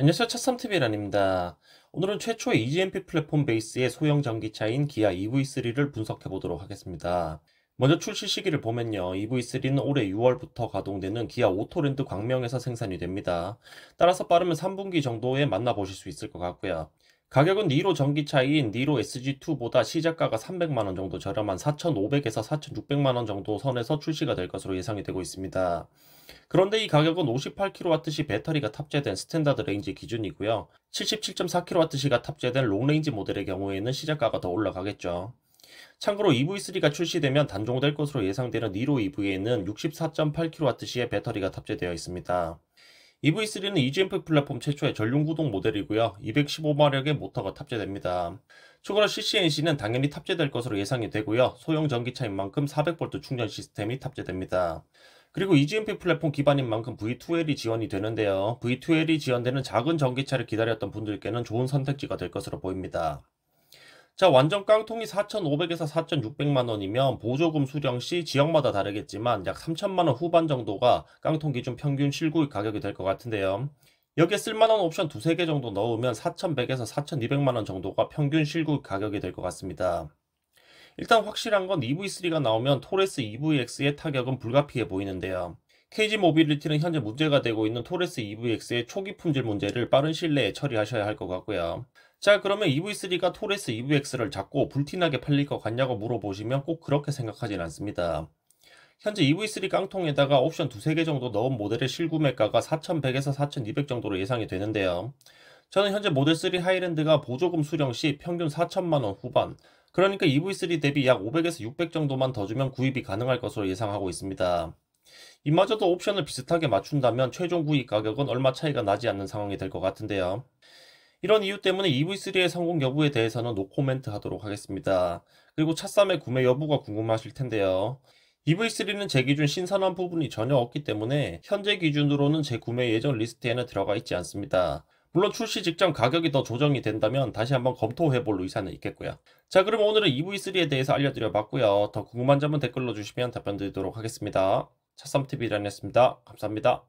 안녕하세요 차썸TV란입니다. 오늘은 최초의 EGMP 플랫폼 베이스의 소형 전기차인 기아 EV3를 분석해 보도록 하겠습니다. 먼저 출시 시기를 보면요. EV3는 올해 6월부터 가동되는 기아 오토랜드 광명에서 생산이 됩니다. 따라서 빠르면 3분기 정도에 만나보실 수 있을 것 같고요. 가격은 니로 전기차인 니로 SG2보다 시작가가 300만원 정도 저렴한 4,500에서 4,600만원 정도 선에서 출시가 될 것으로 예상이 되고 있습니다. 그런데 이 가격은 58kWh 배터리가 탑재된 스탠다드 레인지 기준이고요. 77.4kWh가 탑재된 롱레인지 모델의 경우에는 시작가가 더 올라가겠죠. 참고로 EV3가 출시되면 단종될 것으로 예상되는 니로 EV에는 64.8kWh의 배터리가 탑재되어 있습니다. EV3는 EGMP 플랫폼 최초의 전륜 구동 모델이고요. 215마력의 모터가 탑재됩니다. 추가로 CCNC는 당연히 탑재될 것으로 예상이 되고요. 소형 전기차인 만큼 400V 충전 시스템이 탑재됩니다. 그리고 EGMP 플랫폼 기반인 만큼 V2L이 지원이 되는데요. V2L이 지원되는 작은 전기차를 기다렸던 분들께는 좋은 선택지가 될 것으로 보입니다. 자, 완전 깡통이 4,500에서 4,600만 원이면 보조금 수령 시 지역마다 다르겠지만 약3 0 0 0만원 후반 정도가 깡통 기준 평균 실구입 가격이 될 것 같은데요. 여기에 쓸만한 옵션 두세 개 정도 넣으면 4,100에서 4,200만 원 정도가 평균 실구입 가격이 될 것 같습니다. 일단 확실한 건 EV3가 나오면 토레스 EVX의 타격은 불가피해 보이는데요. KG 모빌리티는 현재 문제가 되고 있는 토레스 EVX의 초기 품질 문제를 빠른 시일 내에 처리하셔야 할 것 같고요. 자 그러면 EV3가 토레스 EVX를 잡고 불티나게 팔릴 것 같냐고 물어보시면 꼭 그렇게 생각하진 않습니다. 현재 EV3 깡통에다가 옵션 두세 개 정도 넣은 모델의 실구매가가 4,100에서 4,200 정도로 예상이 되는데요. 저는 현재 모델3 하이랜드가 보조금 수령 시 평균 4천만원 후반, 그러니까 EV3 대비 약 500에서 600 정도만 더 주면 구입이 가능할 것으로 예상하고 있습니다. 이마저도 옵션을 비슷하게 맞춘다면 최종 구입 가격은 얼마 차이가 나지 않는 상황이 될 것 같은데요. 이런 이유 때문에 EV3의 성공 여부에 대해서는 노코멘트 하도록 하겠습니다. 그리고 차쌈의 구매 여부가 궁금하실 텐데요. EV3는 제 기준 신선한 부분이 전혀 없기 때문에 현재 기준으로는 제 구매 예정 리스트에는 들어가 있지 않습니다. 물론 출시 직전 가격이 더 조정이 된다면 다시 한번 검토해 볼 의사는 있겠고요. 자 그럼 오늘은 EV3에 대해서 알려드려 봤고요. 더 궁금한 점은 댓글로 주시면 답변 드리도록 하겠습니다. 차쌈TV란이었습니다. 감사합니다.